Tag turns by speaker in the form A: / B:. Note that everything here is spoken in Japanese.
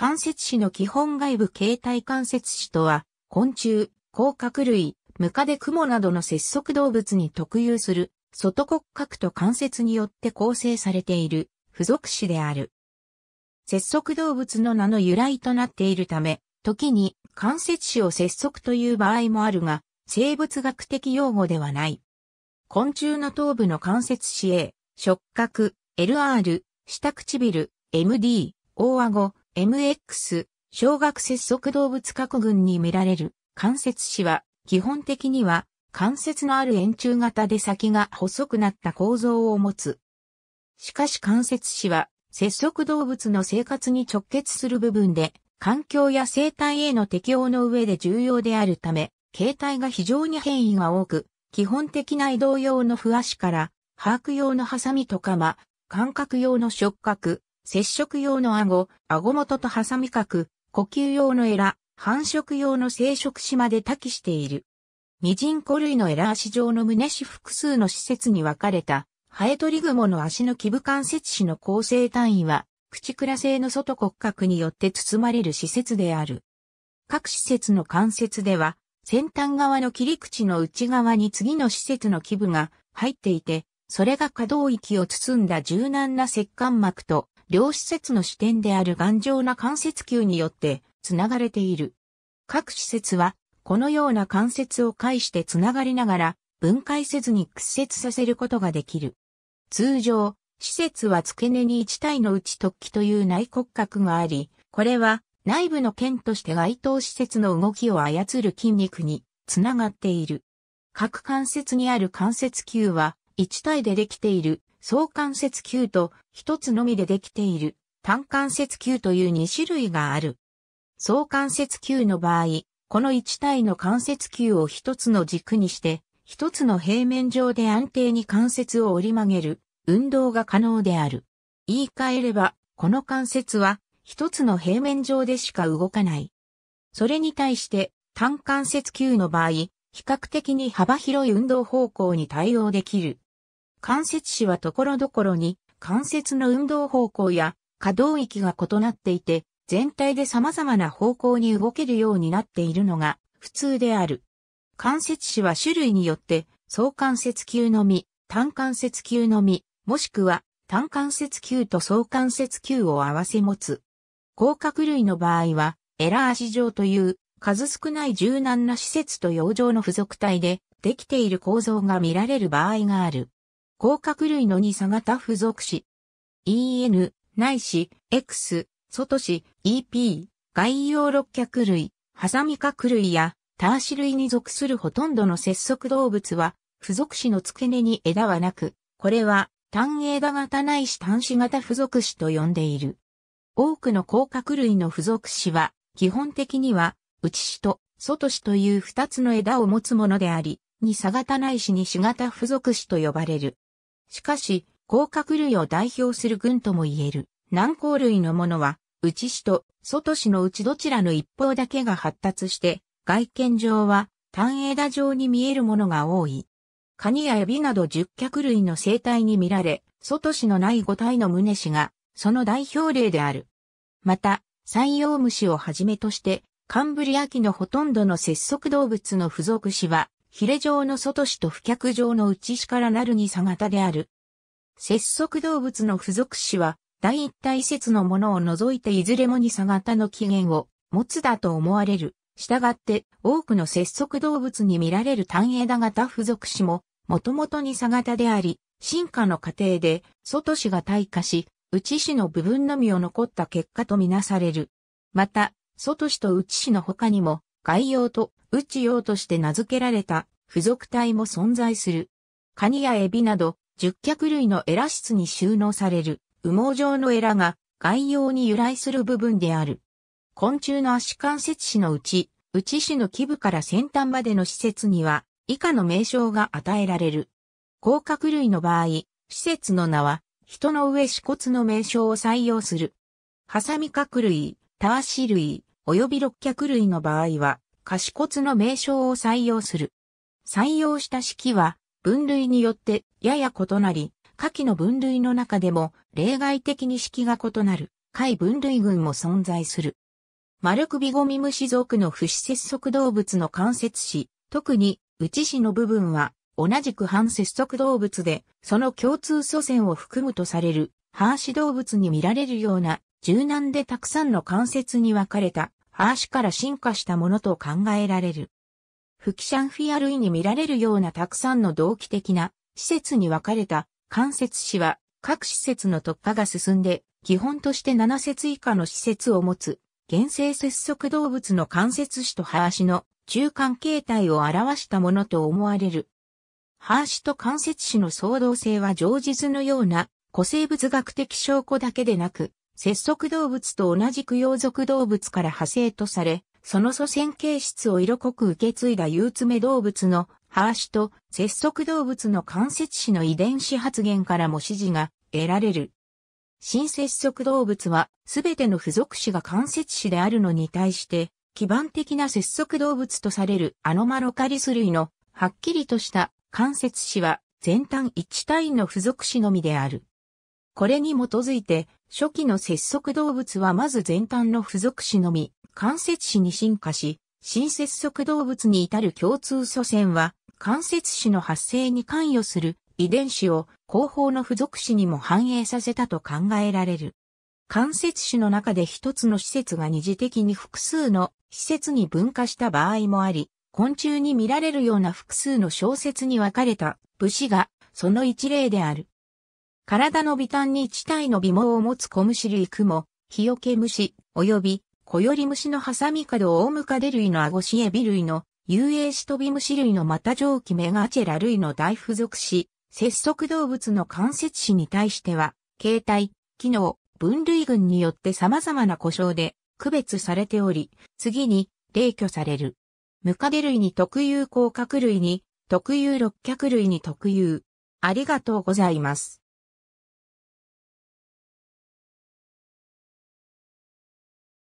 A: 関節歯の基本外部形態関節歯とは、昆虫、甲殻類、ムカデクモなどの節足動物に特有する、外骨格と関節によって構成されている、付属歯である。節足動物の名の由来となっているため、時に関節歯を節足という場合もあるが、生物学的用語ではない。昆虫の頭部の関節歯 A、触覚、LR、下唇、MD、大顎、MX、小学節足動物核群に見られる関節歯は、基本的には関節のある円柱型で先が細くなった構造を持つ。しかし関節歯は、節足動物の生活に直結する部分で、環境や生態への適応の上で重要であるため、形態が非常に変異が多く、基本的な移動用の不足から、把握用のハサミとかま、感覚用の触覚、接触用の顎、顎元とハサミ角、呼吸用のエラ、繁殖用の生殖肢まで多岐している。ミジンコ類のエラ足状の胸肢複数の施設に分かれた、ハエトリグモの足の基部関節肢の構成単位は、口倉製の外骨格によって包まれる施設である。各施設の関節では、先端側の切り口の内側に次の施設の基部が入っていて、それが可動域を包んだ柔軟な石管膜と両施設の視点である頑丈な関節球によってつながれている。各施設は、このような関節を介してつながりながら、分解せずに屈折させることができる。通常、施設は付け根に1体のうち突起という内骨格があり、これは内部の剣として該当施設の動きを操る筋肉につながっている。各関節にある関節球は1体でできている相関節球と一つのみでできている単関節球という2種類がある。相関節球の場合、この1体の関節球を一つの軸にして、一つの平面上で安定に関節を折り曲げる運動が可能である。言い換えれば、この関節は一つの平面上でしか動かない。それに対して、単関節球の場合、比較的に幅広い運動方向に対応できる関節詞はところどころに関節の運動方向や可動域が異なっていて、全体で様々な方向に動けるようになっているのが普通である。関節詞は種類によって、総関節球のみ、単関節球のみ、もしくは単関節球と総関節球を合わせ持つ。甲殻類の場合は、エラー市場という数少ない柔軟な施設と養生の付属体でできている構造が見られる場合がある。甲殻類の二差型付属し、EN、内い X、外し、EP、概要六脚類、ハサミ角類や、ターシ類に属するほとんどの節足動物は、付属種の付け根に枝はなく、これは単枝型内い単子型付属種と呼んでいる。多くの甲殻類の付属種は、基本的には、内種と外種という二つの枝を持つものであり、二差型内い二に型付属種と呼ばれる。しかし、甲殻類を代表する群とも言える、軟甲類のものは、内子と外子のうちどちらの一方だけが発達して、外見上は単枝状に見えるものが多い。カニやエビなど十脚類の生態に見られ、外子のない五体の胸子が、その代表例である。また、山陽虫をはじめとして、カンブリア紀のほとんどの節足動物の付属子は、ヒレ状の外肢と不脚状の内肢からなるに差型である。節足動物の付属子は、第一体説のものを除いていずれもに差型の起源を持つだと思われる。したがって、多くの節足動物に見られる単枝型付属子も、もともとに差型であり、進化の過程で、外肢が退化し、内肢の部分のみを残った結果とみなされる。また、外肢と内肢の他にも、外洋と内用として名付けられた付属体も存在する。カニやエビなど、10脚類のエラ室に収納される羽毛状のエラが外洋に由来する部分である。昆虫の足関節趾のうち、内趾の基部から先端までの施設には以下の名称が与えられる。甲殻類の場合、施設の名は人の上死骨の名称を採用する。ハサミ角類、タワシ類、及び六脚類の場合は、視骨の名称を採用する。採用した式は、分類によってやや異なり、下記の分類の中でも例外的に式が異なる、下位分類群も存在する。丸首ゴミ虫属の不死節足動物の関節肢、特に内詞の部分は同じく反節足動物で、その共通祖先を含むとされる、半肢動物に見られるような柔軟でたくさんの関節に分かれたアーシから進化したものと考えられる。フキシャンフィア類に見られるようなたくさんの同期的な施設に分かれた関節詞は各施設の特化が進んで基本として7節以下の施設を持つ原生節足動物の関節詞とハーシの中間形態を表したものと思われる。ハーシと関節詞の相動性は常実のような古生物学的証拠だけでなく節足動物と同じく養属動物から派生とされ、その祖先形質を色濃く受け継いだ憂爪動物のハーシと節足動物の関節子の遺伝子発現からも指示が得られる。新節足動物はすべての付属子が関節子であるのに対して、基盤的な節足動物とされるアノマロカリス類のはっきりとした関節子は全端一単位の付属子のみである。これに基づいて初期の節足動物はまず前端の付属詞のみ、関節詞に進化し、新節足動物に至る共通祖先は、関節詞の発生に関与する遺伝子を後方の付属詞にも反映させたと考えられる。関節種の中で一つの施設が二次的に複数の施設に分化した場合もあり、昆虫に見られるような複数の小節に分かれた武士がその一例である。体の微端に地帯の微毛を持つ小虫類雲、日よけ虫、及び、小より虫のハサミカドオウムカデ類のアゴシエビ類の、遊泳しビび虫類のまた蒸気メガチェラ類の大付属し、節足動物の関節詞に対しては、形態、機能、分類群によって様々な故障で区別されており、次に、霊居される。ムカデ類に特有甲殻類に、特有六脚類に特有。ありがとうございます。